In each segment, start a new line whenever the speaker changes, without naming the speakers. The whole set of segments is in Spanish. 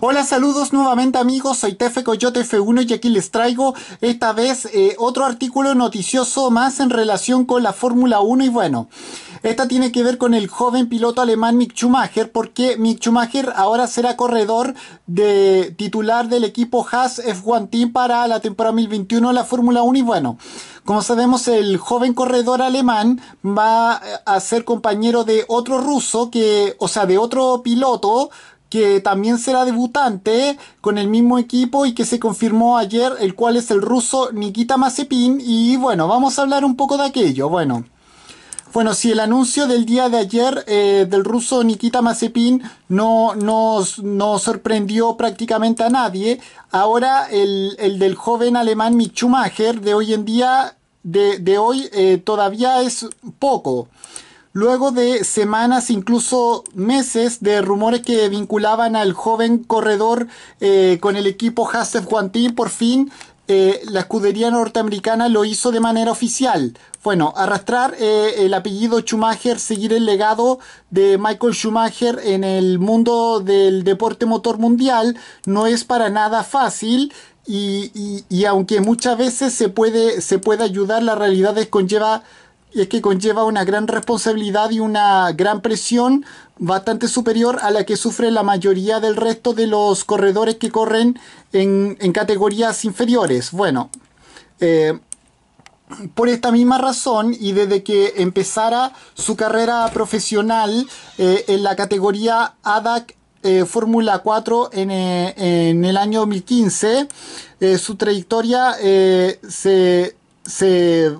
Hola, saludos nuevamente amigos, soy Tefe Coyote F1 y aquí les traigo esta vez eh, otro artículo noticioso más en relación con la Fórmula 1 y bueno, esta tiene que ver con el joven piloto alemán Mick Schumacher porque Mick Schumacher ahora será corredor de titular del equipo Haas F1 Team para la temporada 2021 de la Fórmula 1 y bueno, como sabemos el joven corredor alemán va a ser compañero de otro ruso que, o sea, de otro piloto que también será debutante con el mismo equipo y que se confirmó ayer, el cual es el ruso Nikita Mazepin. Y bueno, vamos a hablar un poco de aquello. Bueno. Bueno, si el anuncio del día de ayer eh, del ruso Nikita Mazepin no, no, no, sorprendió prácticamente a nadie, ahora el, del joven alemán Michumacher de hoy en día, de, hoy, eh, todavía es poco luego de semanas, incluso meses, de rumores que vinculaban al joven corredor eh, con el equipo Hasef Guantín, por fin eh, la escudería norteamericana lo hizo de manera oficial. Bueno, arrastrar eh, el apellido Schumacher, seguir el legado de Michael Schumacher en el mundo del deporte motor mundial no es para nada fácil. Y, aunque muchas veces se puede, se puede ayudar, la realidad es conlleva y es que conlleva una gran responsabilidad y una gran presión bastante superior a la que sufre la mayoría del resto de los corredores que corren en, categorías inferiores. Bueno, eh, por esta misma razón y desde que empezara su carrera profesional eh, en la categoría ADAC eh, Fórmula 4 en, el año 2015, su trayectoria se, se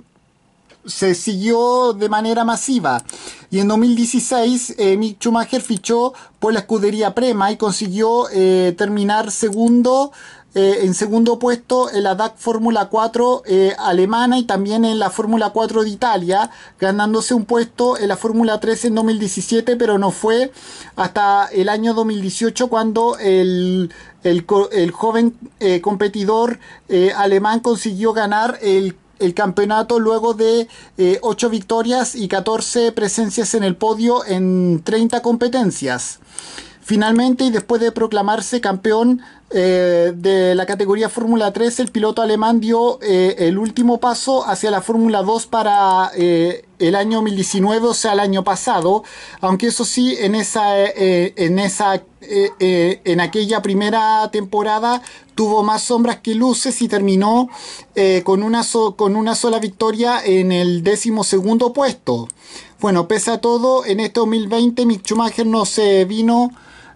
se siguió de manera masiva. Y en 2016 Mick Schumacher fichó por la escudería Prema y consiguió eh, terminar segundo. Eh, en segundo puesto en la DAC Fórmula 4 eh, alemana y también en la Fórmula 4 de Italia, ganándose un puesto en la Fórmula 3 en 2017, pero no fue hasta el año 2018 cuando el joven competidor alemán consiguió ganar el el campeonato luego de 8 eh, victorias y 14 presencias en el podio en 30 competencias. Finalmente, y después de proclamarse campeón eh, de la categoría Fórmula 3, el piloto alemán dio eh, el último paso hacia la Fórmula 2 para eh, el año 2019, o sea, el año pasado, aunque eso sí, en esa, en esa en aquella primera temporada tuvo más sombras que luces y terminó con, una con una sola victoria en el décimo segundo puesto. Bueno, pese a todo, en este 2020 Mick Schumacher no se vino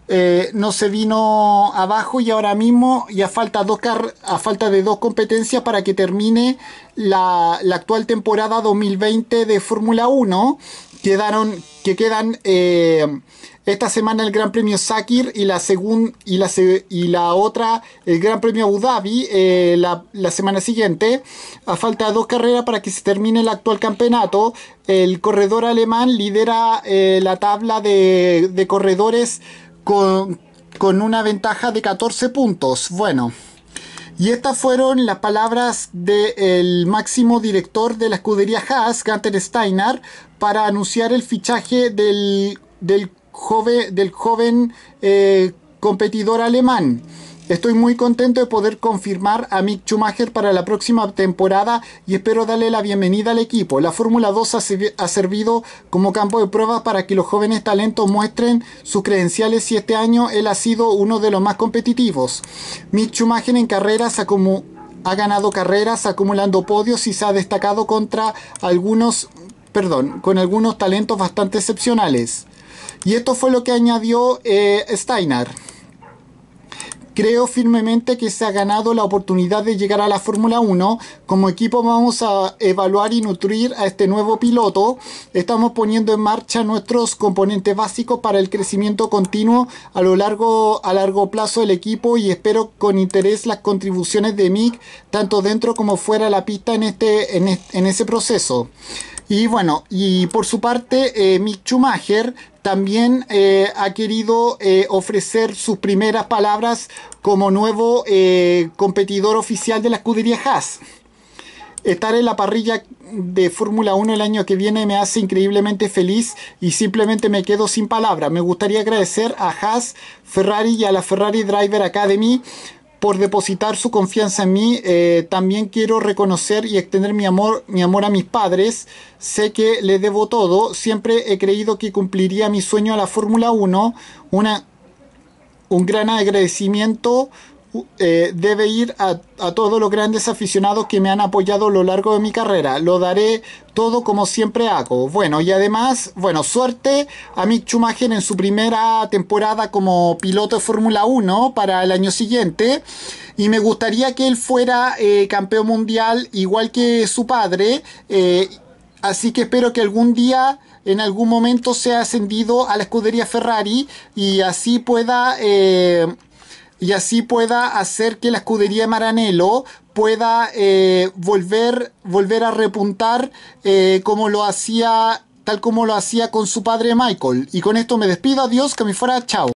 eh, no se vino abajo y ahora mismo ya falta dos a falta de dos competencias para que termine la, actual temporada 2020 de Fórmula 1 quedaron que quedan eh, esta semana el Gran Premio Sakir y la y la y la otra el Gran Premio Abu Dhabi eh, la, semana siguiente a falta de dos carreras para que se termine el actual campeonato el corredor alemán lidera la tabla de, de corredores con, con una ventaja de 14 puntos. Bueno, y estas fueron las palabras del máximo director de la escudería Haas, Gunter Steiner, para anunciar el fichaje del, del, del joven eh, competidor alemán. Estoy muy contento de poder confirmar a Mick Schumacher para la próxima temporada y espero darle la bienvenida al equipo. La Fórmula 2 ha servido como campo de pruebas para que los jóvenes talentos muestren sus credenciales y este año él ha sido uno de los más competitivos. Mick Schumacher en carreras ha, ganado carreras acumulando podios y se ha destacado contra algunos, perdón, con algunos talentos bastante excepcionales. Y esto fue lo que añadió eh, Steinar. Steiner. Creo firmemente que se ha ganado la oportunidad de llegar a la Fórmula 1. Como equipo vamos a evaluar y nutrir a este nuevo piloto. Estamos poniendo en marcha nuestros componentes básicos para el crecimiento continuo a lo largo a largo plazo del equipo y espero con interés las contribuciones de Mick tanto dentro como fuera de la pista en este en, en ese proceso. Y bueno, y por su parte, eh, Mick Schumacher también eh, ha querido eh, ofrecer sus primeras palabras como nuevo competidor oficial de la escudería Haas. Estar en la parrilla de Fórmula 1 el año que viene me hace increíblemente feliz y simplemente me quedo sin palabras. Me gustaría agradecer a Haas, Ferrari y a la Ferrari Driver Academy por depositar su confianza en mí. Eh, también quiero reconocer y extender mi amor, mi amor a mis padres. Sé que le debo todo. Siempre he creído que cumpliría mi sueño a la Fórmula 1. un gran agradecimiento eh, debe ir a, todos los grandes aficionados que me han apoyado a lo largo de mi carrera. Lo daré todo como siempre hago. Bueno, y además, bueno, suerte a Mick Schumacher en su primera temporada como piloto de Fórmula 1 para el año siguiente. Y me gustaría que él fuera eh, campeón mundial igual que su padre. Eh, así que espero que algún día en algún momento sea ascendido a la escudería Ferrari y así pueda y así pueda hacer que la escudería Maranello pueda eh, volver, volver a repuntar eh, como lo hacía, tal como lo hacía con su padre Michael. Y con esto me despido, adiós, que me fuera, chao.